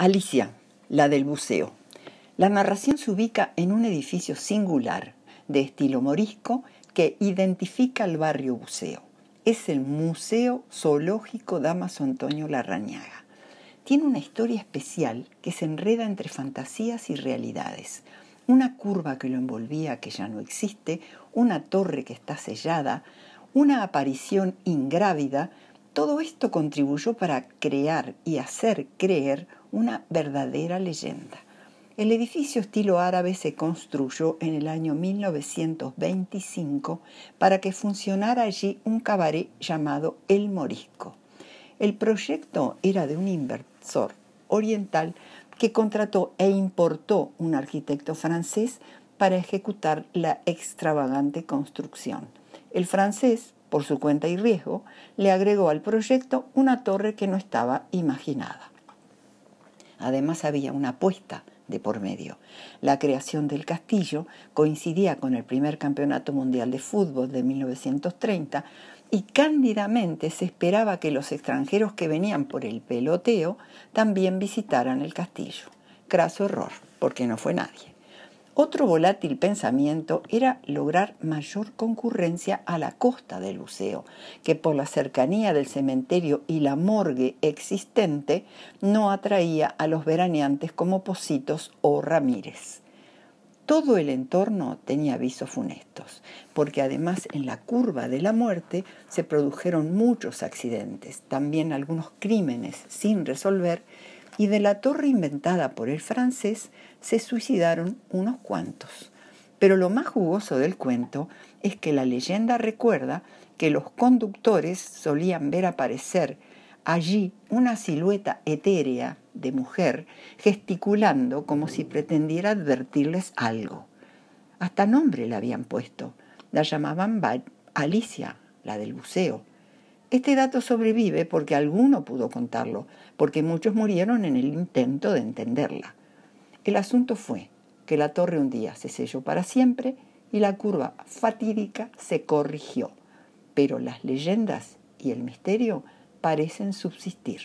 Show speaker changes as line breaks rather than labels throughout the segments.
Alicia, la del buceo. La narración se ubica en un edificio singular de estilo morisco que identifica al barrio buceo. Es el Museo Zoológico Damaso Antonio Larrañaga. Tiene una historia especial que se enreda entre fantasías y realidades. Una curva que lo envolvía que ya no existe, una torre que está sellada, una aparición ingrávida todo esto contribuyó para crear y hacer creer una verdadera leyenda. El edificio estilo árabe se construyó en el año 1925 para que funcionara allí un cabaret llamado El Morisco. El proyecto era de un inversor oriental que contrató e importó un arquitecto francés para ejecutar la extravagante construcción. El francés por su cuenta y riesgo, le agregó al proyecto una torre que no estaba imaginada. Además había una apuesta de por medio. La creación del castillo coincidía con el primer Campeonato Mundial de Fútbol de 1930 y cándidamente se esperaba que los extranjeros que venían por el peloteo también visitaran el castillo. Craso error, porque no fue nadie. Otro volátil pensamiento era lograr mayor concurrencia a la costa del Luceo, que por la cercanía del cementerio y la morgue existente no atraía a los veraneantes como Positos o Ramírez. Todo el entorno tenía avisos funestos, porque además en la curva de la muerte se produjeron muchos accidentes, también algunos crímenes sin resolver y de la torre inventada por el francés se suicidaron unos cuantos. Pero lo más jugoso del cuento es que la leyenda recuerda que los conductores solían ver aparecer allí una silueta etérea de mujer gesticulando como si pretendiera advertirles algo. Hasta nombre la habían puesto. La llamaban Alicia, la del buceo. Este dato sobrevive porque alguno pudo contarlo, porque muchos murieron en el intento de entenderla. El asunto fue que la torre un día se selló para siempre y la curva fatídica se corrigió, pero las leyendas y el misterio parecen subsistir.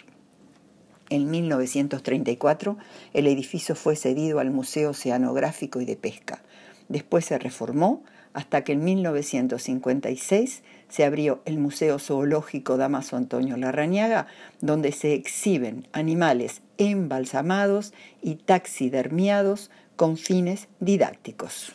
En 1934 el edificio fue cedido al Museo Oceanográfico y de Pesca. Después se reformó hasta que en 1956 se abrió el Museo Zoológico Damaso Antonio Larrañaga, donde se exhiben animales embalsamados y taxidermiados con fines didácticos.